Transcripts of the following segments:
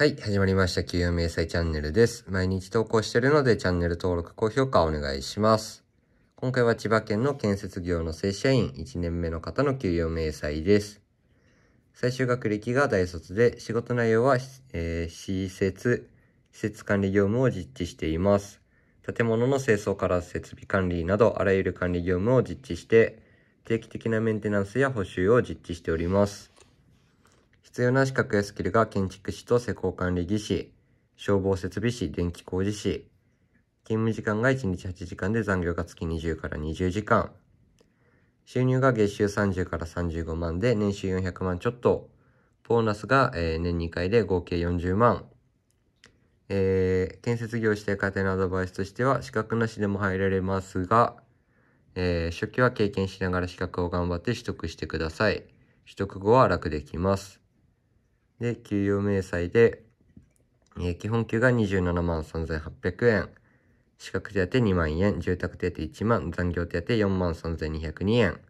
はい、始まりました。給与明細チャンネルです。毎日投稿しているので、チャンネル登録、高評価お願いします。今回は千葉県の建設業の正社員1年目の方の給与明細です。最終学歴が大卒で、仕事内容は、えー、施設、施設管理業務を実施しています。建物の清掃から設備管理など、あらゆる管理業務を実施して、定期的なメンテナンスや補修を実施しております。必要な資格やスキルが建築士と施工管理技師、消防設備士、電気工事士、勤務時間が1日8時間で残業が月20から20時間、収入が月収30から35万で年収400万ちょっと、ボーナスが、え年2回で合計40万、えー、建設業指定家庭のアドバイスとしては資格なしでも入られますが、えー、初期は経験しながら資格を頑張って取得してください。取得後は楽できます。で、給与明細で、えー、基本給が27万3800円、資格手当2万円、住宅手当1万、残業手当4万3202円、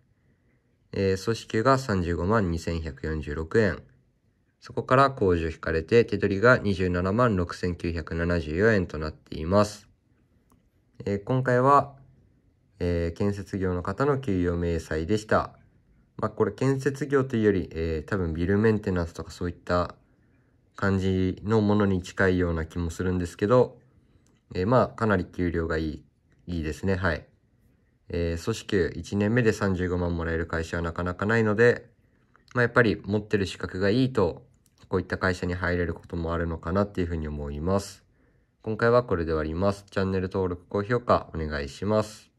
えー、総支給が35万2146円、そこから控除引かれて手取りが27万6974円となっています。えー、今回は、えー、建設業の方の給与明細でした。まあこれ建設業というより、えー、多分ビルメンテナンスとかそういった感じのものに近いような気もするんですけど、えー、まあかなり給料がいい、いいですね。はい。えー、組織1年目で35万もらえる会社はなかなかないので、まあやっぱり持ってる資格がいいと、こういった会社に入れることもあるのかなっていうふうに思います。今回はこれで終わります。チャンネル登録、高評価お願いします。